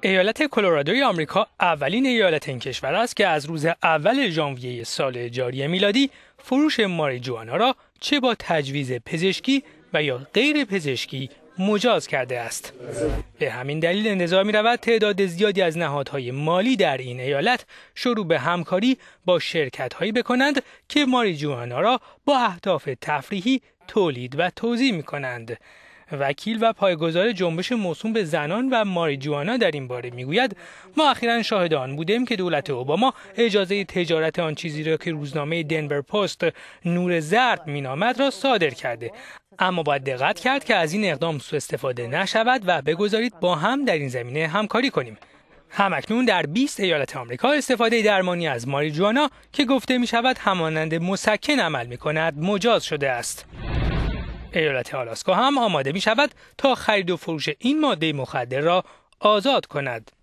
ایالت کلرادوی آمریکا اولین ایالت این کشور است که از روز اول ژانویه سال جاری میلادی فروش ماریجوانا را چه با تجویز پزشکی و یا غیر پزشکی مجاز کرده است. به همین دلیل انتظار می رود تعداد زیادی از نهادهای مالی در این ایالت شروع به همکاری با شرکت هایی بکنند که ماریجوانا را با اهداف تفریحی تولید و توضیح می کنند. وکیل و پایگزار جنبش موسوم به زنان و ماری جوانا در این باره میگوید ما اخیرا شاهد آن بودیم که دولت اوباما اجازه تجارت آن چیزی را که روزنامه دنور پست نور زرد مینامد را صادر کرده اما باید دقت کرد که از این اقدام سوء استفاده نشود و بگذارید با هم در این زمینه همکاری کنیم همکنون در 20 ایالت آمریکا استفاده درمانی از ماری جوانا که گفته می شود همانند مسکن عمل می کند مجاز شده است. ایالت آلاسکا هم آماده می شود تا خرید و فروش این ماده مخدر را آزاد کند.